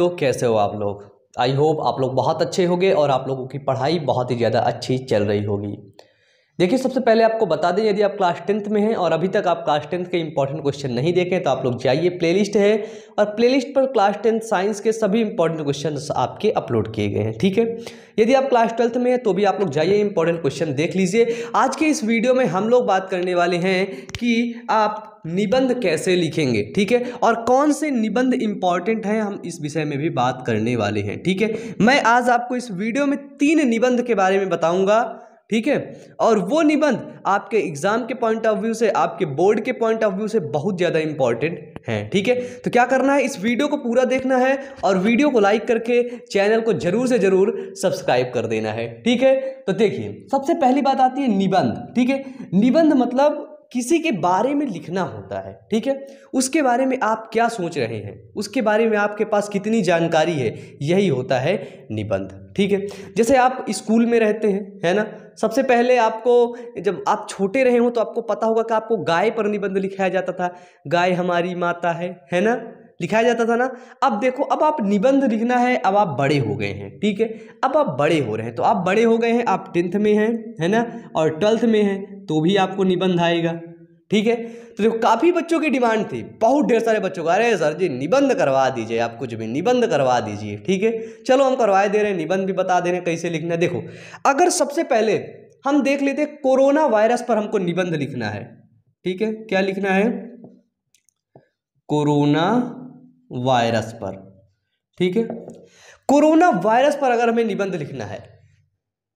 तो कैसे हो आप लोग आई होप आप लोग बहुत अच्छे होंगे और आप लोगों की पढ़ाई बहुत ही ज़्यादा अच्छी चल रही होगी देखिए सबसे पहले आपको बता दें यदि आप क्लास टेंथ में हैं और अभी तक आप क्लास टेंथ के इंपॉर्टेंट क्वेश्चन नहीं देखें तो आप लोग जाइए प्लेलिस्ट है और प्लेलिस्ट पर क्लास टेंथ साइंस के सभी इंपॉर्टेंट क्वेश्चन आपके अपलोड किए गए हैं ठीक है यदि आप क्लास ट्वेल्थ में हैं तो भी आप लोग जाइए इंपॉर्टेंट क्वेश्चन देख लीजिए आज के इस वीडियो में हम लोग बात करने वाले हैं कि आप निबंध कैसे लिखेंगे ठीक है और कौन से निबंध इंपॉर्टेंट हैं हम इस विषय में भी बात करने वाले हैं ठीक है मैं आज आपको इस वीडियो में तीन निबंध के बारे में बताऊँगा ठीक है और वो निबंध आपके एग्ज़ाम के पॉइंट ऑफ व्यू से आपके बोर्ड के पॉइंट ऑफ व्यू से बहुत ज़्यादा इंपॉर्टेंट हैं ठीक है तो क्या करना है इस वीडियो को पूरा देखना है और वीडियो को लाइक करके चैनल को ज़रूर से ज़रूर सब्सक्राइब कर देना है ठीक है तो देखिए सबसे पहली बात आती है निबंध ठीक है निबंध मतलब किसी के बारे में लिखना होता है ठीक है उसके बारे में आप क्या सोच रहे हैं उसके बारे में आपके पास कितनी जानकारी है यही होता है निबंध ठीक है जैसे आप स्कूल में रहते हैं है ना सबसे पहले आपको जब आप छोटे रहे हो तो आपको पता होगा कि आपको गाय पर निबंध लिखाया जाता था गाय हमारी माता है है ना लिखाया जाता था ना अब देखो अब आप निबंध लिखना है अब आप बड़े हो गए हैं ठीक है अब आप बड़े हो रहे हैं तो आप बड़े हो गए हैं आप टेंथ में हैं है ना और ट्वेल्थ में हैं तो भी आपको निबंध आएगा ठीक है तो देखो काफ़ी बच्चों की डिमांड थी बहुत ढेर सारे बच्चों का अरे सर जी निबंध करवा दीजिए आप कुछ भी निबंध करवा दीजिए ठीक है चलो हम करवाए दे रहे हैं निबंध भी बता दे रहे हैं कैसे लिखना है देखो अगर सबसे पहले हम देख लेते कोरोना वायरस पर हमको निबंध लिखना है ठीक है क्या लिखना है कोरोना वायरस पर ठीक है कोरोना वायरस पर अगर हमें निबंध लिखना है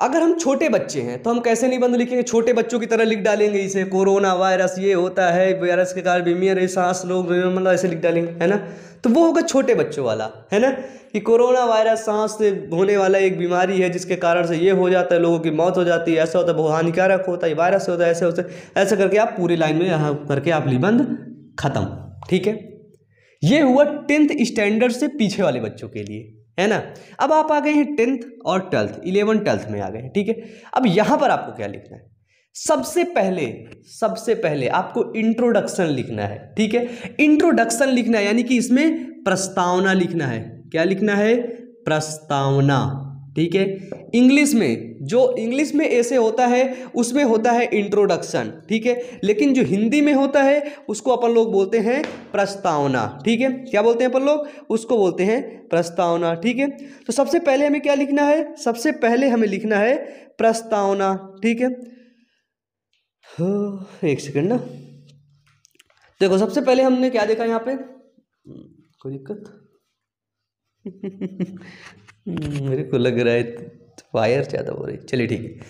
अगर हम छोटे बच्चे हैं तो हम कैसे निबंध लिखेंगे छोटे बच्चों की तरह लिख डालेंगे इसे कोरोना वायरस ये होता है वायरस के कारण बीमियर सांस लोग मतलब ऐसे लिख डालेंगे है ना तो वो होगा छोटे बच्चों वाला है ना कि कोरोना वायरस सांस से होने वाला एक बीमारी है जिसके कारण से ये हो जाता है लोगों की मौत हो जाती है ऐसा होता है बहुत हानिकारक होता है वायरस होता है ऐसे होता है ऐसा करके आप पूरी लाइन में यहाँ करके आप निबंध खत्म ठीक है ये हुआ टेंथ स्टैंडर्ड से पीछे वाले बच्चों के लिए है ना अब आप आ गए हैं टेंथ और ट्वेल्थ इलेवन ट्वेल्थ में आ गए हैं ठीक है अब यहाँ पर आपको क्या लिखना है सबसे पहले सबसे पहले आपको इंट्रोडक्शन लिखना है ठीक है इंट्रोडक्शन लिखना है यानी कि इसमें प्रस्तावना लिखना है क्या लिखना है प्रस्तावना ठीक है इंग्लिश में जो इंग्लिश में ऐसे होता है उसमें होता है इंट्रोडक्शन ठीक है लेकिन जो हिंदी में होता है उसको अपन लोग बोलते हैं प्रस्तावना ठीक है क्या बोलते हैं अपन लोग उसको बोलते हैं प्रस्तावना ठीक है तो सबसे पहले हमें क्या लिखना है सबसे पहले हमें लिखना है प्रस्तावना ठीक है हाँ, एक सेकेंड ना देखो सबसे पहले हमने क्या देखा यहाँ पे कोई दिक्कत मेरे को लग रहा है फायर ज़्यादा हो रही चलिए ठीक है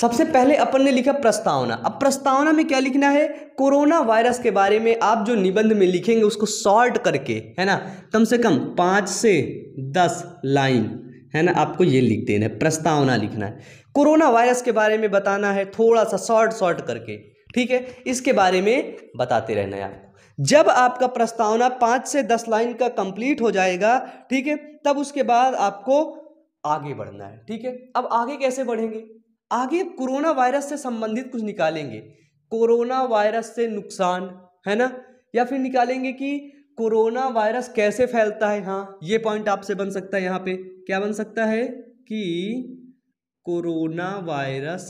सबसे पहले अपन ने लिखा प्रस्तावना अब प्रस्तावना में क्या लिखना है कोरोना वायरस के बारे में आप जो निबंध में लिखेंगे उसको शॉर्ट करके है ना कम से कम पाँच से दस लाइन है ना आपको ये लिख देना है प्रस्तावना लिखना है कोरोना वायरस के बारे में बताना है थोड़ा सा शॉर्ट शॉर्ट करके ठीक है इसके बारे में बताते रहना है आपको जब आपका प्रस्तावना पाँच से दस लाइन का कंप्लीट हो जाएगा ठीक है तब उसके बाद आपको आगे बढ़ना है ठीक है अब आगे कैसे बढ़ेंगे आगे कोरोना वायरस से संबंधित कुछ निकालेंगे कोरोना वायरस से नुकसान है ना या फिर निकालेंगे कि कोरोना वायरस कैसे फैलता है हाँ ये पॉइंट आपसे बन सकता है यहाँ पे क्या बन सकता है कि कोरोना वायरस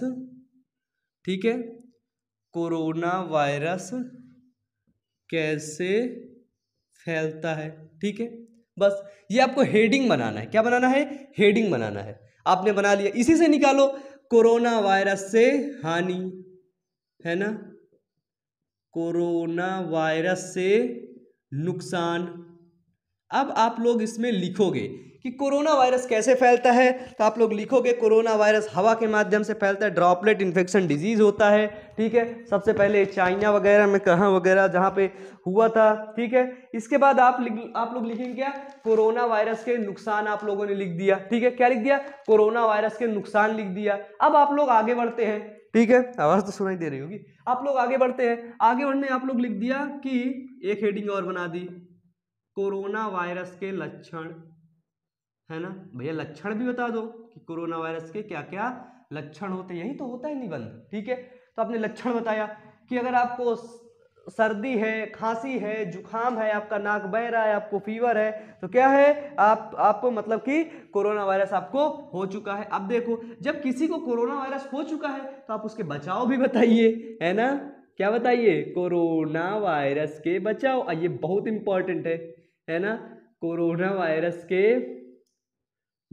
ठीक है कोरोना वायरस कैसे फैलता है ठीक है बस ये आपको हेडिंग बनाना है क्या बनाना है हेडिंग बनाना है आपने बना लिया इसी से निकालो कोरोना वायरस से हानि है ना कोरोना वायरस से नुकसान अब आप लोग इसमें लिखोगे कि कोरोना वायरस कैसे फैलता है तो आप लोग लिखोगे कोरोना वायरस हवा के माध्यम से फैलता है ड्रॉपलेट इन्फेक्शन डिजीज़ होता है ठीक है सबसे पहले चाइना वगैरह में कहाँ वगैरह जहाँ पे हुआ था ठीक है इसके बाद आप आप लोग लिखेंगे क्या कोरोना वायरस के नुकसान आप लोगों ने लिख दिया ठीक है क्या लिख दिया कोरोना वायरस के नुकसान लिख दिया अब आप लोग आगे बढ़ते हैं ठीक है आवाज़ तो सुनाई दे रही होगी आप लोग आगे बढ़ते हैं आगे बढ़ने आप लोग लिख दिया कि एक हेडिंग और बना दी कोरोना वायरस के लक्षण है ना भैया लक्षण भी बता दो कि कोरोना वायरस के क्या क्या लक्षण होते हैं यही तो होता है निबंध ठीक है तो आपने लक्षण बताया कि अगर आपको सर्दी है खांसी है जुखाम है आपका नाक बह रहा है आपको फीवर है तो क्या है आप आपको मतलब कि कोरोना वायरस आपको हो चुका है अब देखो जब किसी को कोरोना वायरस हो चुका है तो आप उसके बचाव भी बताइए है ना क्या बताइए कोरोना वायरस के बचाव ये बहुत इंपॉर्टेंट है है ना कोरोना वायरस के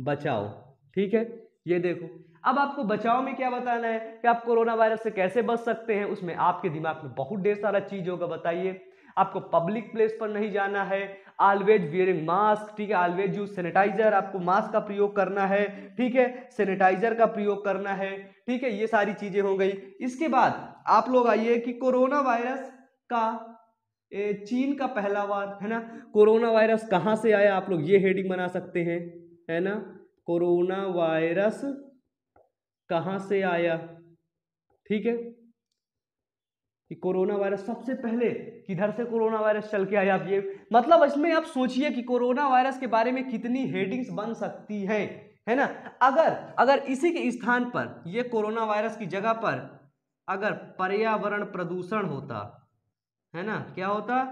बचाओ ठीक है ये देखो अब आपको बचाव में क्या बताना है कि आप कोरोना वायरस से कैसे बच सकते हैं उसमें आपके दिमाग में बहुत ढेर सारा चीज होगा बताइए आपको पब्लिक प्लेस पर नहीं जाना है ऑलवेज वियरिंग मास्क ठीक है ऑलवेज यूज सैनिटाइजर आपको मास्क का प्रयोग करना है ठीक है सैनिटाइजर का प्रयोग करना है ठीक है ये सारी चीजें हो गई इसके बाद आप लोग आइए कि कोरोना वायरस का चीन का पहला वार है ना कोरोना वायरस कहाँ से आया आप लोग ये हेडिंग बना सकते हैं है ना कोरोना वायरस कहाँ से आया ठीक है कि कोरोना वायरस सबसे पहले किधर से कोरोना वायरस चल के आया आप ये मतलब इसमें आप सोचिए कि कोरोना वायरस के बारे में कितनी हेडिंग्स बन सकती हैं है ना अगर अगर इसी के स्थान पर ये कोरोना वायरस की जगह पर अगर पर्यावरण प्रदूषण होता है ना क्या होता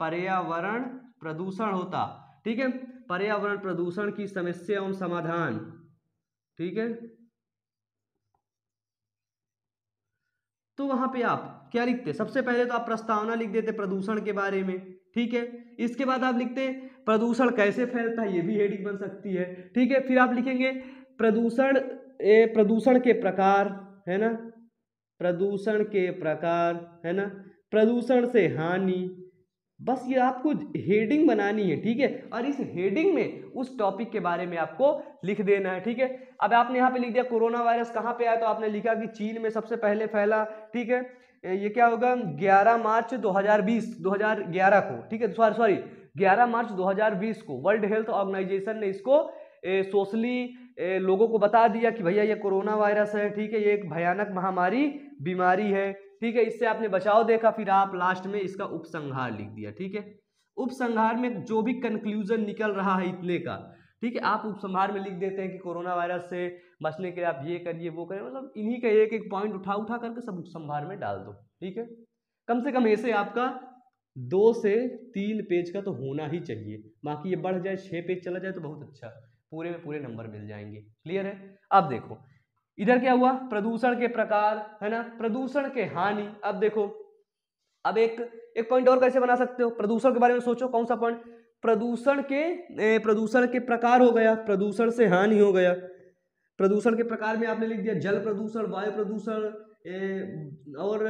पर्यावरण प्रदूषण होता ठीक है पर्यावरण प्रदूषण की समस्या एवं समाधान ठीक है तो वहां पे आप क्या लिखते सबसे पहले तो आप प्रस्तावना लिख देते प्रदूषण के बारे में ठीक है इसके बाद आप लिखते प्रदूषण कैसे फैलता है ये भी हेडिंग बन सकती है ठीक है फिर आप लिखेंगे प्रदूषण प्रदूषण के प्रकार है ना प्रदूषण के प्रकार है ना प्रदूषण से हानि बस ये आपको हेडिंग बनानी है ठीक है और इस हेडिंग में उस टॉपिक के बारे में आपको लिख देना है ठीक है अब आपने यहाँ पे लिख दिया कोरोना वायरस कहाँ पे आया तो आपने लिखा कि चीन में सबसे पहले फैला ठीक है ये क्या होगा 11 मार्च 2020 2011 को ठीक है सॉरी सॉरी 11 मार्च 2020 को वर्ल्ड हेल्थ ऑर्गेनाइजेशन ने इसको सोशली लोगों को बता दिया कि भैया ये कोरोना वायरस है ठीक है ये एक भयानक महामारी बीमारी है ठीक है इससे आपने बचाव देखा फिर आप लास्ट में इसका उपसंहार लिख दिया ठीक है उपसंहार में जो भी कंक्लूजन निकल रहा है इतने का ठीक है आप उपसंहार में लिख देते हैं कि कोरोना वायरस से बचने के लिए आप ये करिए वो करिए मतलब इन्हीं का एक एक पॉइंट उठा उठा करके सब उपसंहार में डाल दो ठीक है कम से कम ऐसे आपका दो से तीन पेज का तो होना ही चाहिए बाकी ये बढ़ जाए छः पेज चला जाए तो बहुत अच्छा पूरे में पूरे नंबर मिल जाएंगे क्लियर है अब देखो इधर क्या हुआ प्रदूषण के प्रकार है ना प्रदूषण के हानि अब देखो अब एक एक पॉइंट और कैसे बना सकते हो प्रदूषण के बारे में सोचो कौन सा पॉइंट प्रदूषण के प्रदूषण के प्रकार हो गया प्रदूषण से हानि हो गया प्रदूषण के प्रकार में आपने लिख दिया जल प्रदूषण वायु प्रदूषण और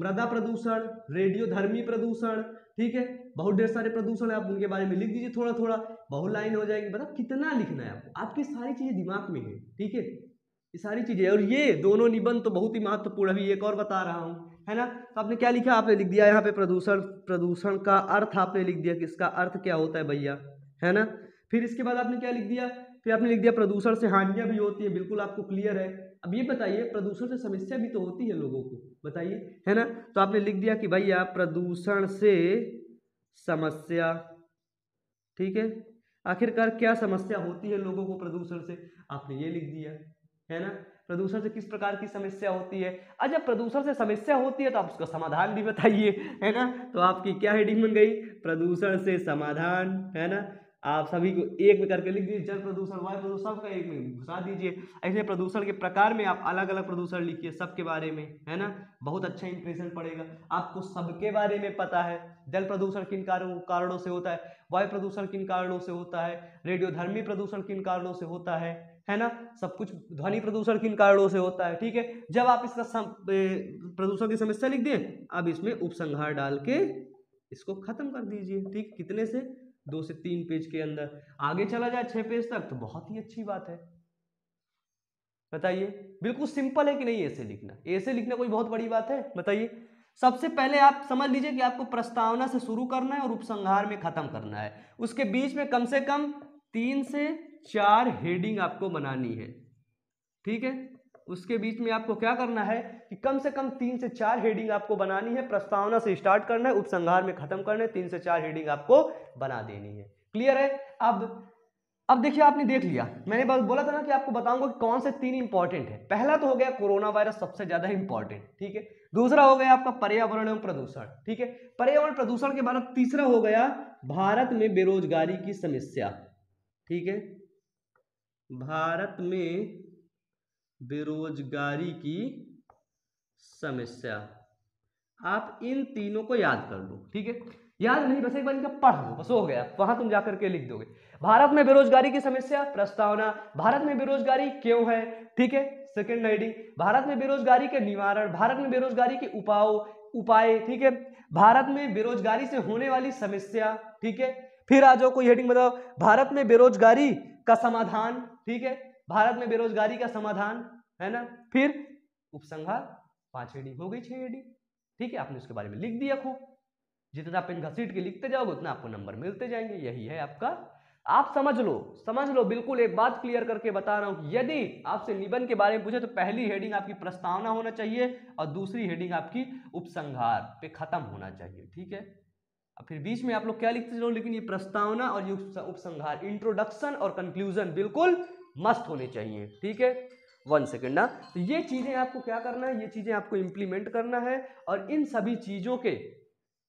मृदा प्रदूषण रेडियोधर्मी प्रदूषण ठीक है बहुत ढेर सारे प्रदूषण है आप उनके बारे में लिख दीजिए थोड़ा थोड़ा बहुत लाइन हो जाएगी मतलब कितना लिखना है आपको आपकी सारी चीज़ें दिमाग में है ठीक है ये सारी चीज़ें और ये दोनों निबंध तो बहुत ही महत्वपूर्ण अभी एक और बता रहा हूँ है ना तो आपने क्या लिखा आपने लिख दिया यहाँ पे प्रदूषण प्रदूषण का अर्थ आपने लिख दिया कि इसका अर्थ क्या होता है भैया है ना फिर इसके बाद आपने क्या लिख दिया फिर आपने लिख दिया प्रदूषण से हानियां भी होती है बिल्कुल आपको क्लियर है अब ये बताइए प्रदूषण से समस्या भी तो होती है लोगों को बताइए है ना तो आपने लिख दिया कि भैया प्रदूषण से समस्या ठीक है आखिरकार क्या समस्या होती है लोगों को प्रदूषण से आपने ये लिख दिया है ना प्रदूषण से किस प्रकार की समस्या होती है अच्छा प्रदूषण से समस्या होती है तो आप उसका समाधान भी बताइए है ना तो आपकी क्या हेडिंग बन गई प्रदूषण से समाधान है ना आप सभी को एक में करके लिख दीजिए जल प्रदूषण वायु प्रदूषण सबका एक में घुसा दीजिए ऐसे प्रदूषण के प्रकार में आप अलग अलग प्रदूषण लिखिए सबके बारे में है ना बहुत अच्छा इंप्रेशन पड़ेगा आपको सबके बारे में पता है जल प्रदूषण किन कारणों कारणों से होता है वायु प्रदूषण किन कारणों से होता है रेडियोधर्मी प्रदूषण किन कारणों से होता है है ना सब कुछ ध्वनि प्रदूषण किन कारणों से होता है ठीक है जब आप इसका प्रदूषण की समस्या लिख दें अब इसमें उपसंहार डाल के इसको खत्म कर दीजिए ठीक कितने से दो से तीन पेज के अंदर आगे चला जाए छह पेज तक तो बहुत ही अच्छी बात है बताइए बिल्कुल सिंपल है कि नहीं ऐसे लिखना ऐसे लिखना कोई बहुत बड़ी बात है बताइए सबसे पहले आप समझ लीजिए कि आपको प्रस्तावना से शुरू करना है और उपसंहार में खत्म करना है उसके बीच में कम से कम तीन से चार हेडिंग आपको बनानी है ठीक है उसके बीच में आपको क्या करना है कि कम से कम तीन से चार हेडिंग आपको बनानी है प्रस्तावना से स्टार्ट करना है उपसंहार में खत्म करना है तीन से चार हेडिंग आपको बना देनी है क्लियर है अब अब देखिए आपने देख लिया मैंने बोला था ना कि आपको बताऊंगा कि कौन से तीन इंपॉर्टेंट है पहला तो हो गया कोरोना वायरस सबसे ज्यादा इंपॉर्टेंट ठीक है दूसरा हो गया आपका पर्यावरण एवं प्रदूषण ठीक है पर्यावरण प्रदूषण के बाद तीसरा हो गया भारत में बेरोजगारी की समस्या ठीक है भारत में बेरोजगारी की समस्या आप इन तीनों को याद कर लो ठीक है याद नहीं बस एक बार इनका पढ़ लो बस हो गया वहां तुम जाकर के लिख दोगे भारत में बेरोजगारी की समस्या प्रस्तावना भारत में बेरोजगारी क्यों है ठीक है सेकेंड हेडिंग भारत में बेरोजगारी के निवारण भारत में बेरोजगारी के उपाय उपाय ठीक है भारत में बेरोजगारी से होने वाली समस्या ठीक है फिर आ जाओ कोई हेडिंग बताओ भारत में बेरोजगारी का समाधान ठीक है भारत में बेरोजगारी का समाधान है ना फिर उपसंहार पांच एडी हो गई छह हेडिंग ठीक है आपने उसके बारे में लिख दिया खूब जितना आप इन घसीट के लिखते जाओगे उतना आपको नंबर मिलते जाएंगे यही है आपका आप समझ लो समझ लो बिल्कुल एक बात क्लियर करके बता रहा हूं यदि आपसे निबंध के बारे में पूछे तो पहली हेडिंग आपकी प्रस्तावना होना चाहिए और दूसरी हेडिंग आपकी उपसंहार पे खत्म होना चाहिए ठीक है अब फिर बीच में आप लोग क्या लिखते चलो लेकिन ये प्रस्तावना और ये उपसंहार इंट्रोडक्शन और कंक्लूजन बिल्कुल मस्त होने चाहिए ठीक है वन सेकेंड ना तो ये चीज़ें आपको क्या करना है ये चीज़ें आपको इम्प्लीमेंट करना है और इन सभी चीज़ों के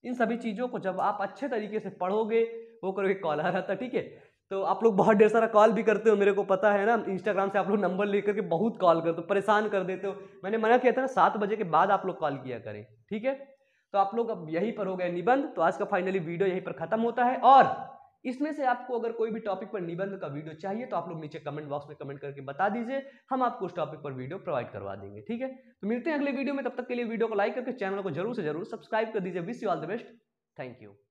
इन सभी चीज़ों को जब आप अच्छे तरीके से पढ़ोगे वो करोगे कॉल आ रहा था ठीक है तो आप लोग बहुत ढेर सारा कॉल भी करते हो मेरे को पता है ना इंस्टाग्राम से आप लोग नंबर लेकर के बहुत कॉल करते हो परेशान कर देते हो मैंने मना किया था ना सात बजे के बाद आप लोग कॉल किया करें ठीक है तो आप लोग अब यहीं पर हो गए निबंध तो आज का फाइनली वीडियो यहीं पर खत्म होता है और इसमें से आपको अगर कोई भी टॉपिक पर निबंध का वीडियो चाहिए तो आप लोग नीचे कमेंट बॉक्स में कमेंट करके बता दीजिए हम आपको उस टॉपिक पर वीडियो प्रोवाइड करवा देंगे ठीक है तो मिलते हैं अगले वीडियो में तब तक के लिए वीडियो को लाइक करके चैनल को जरूर से जरूर सब्सक्राइब कर दीजिए wish you all the best thank you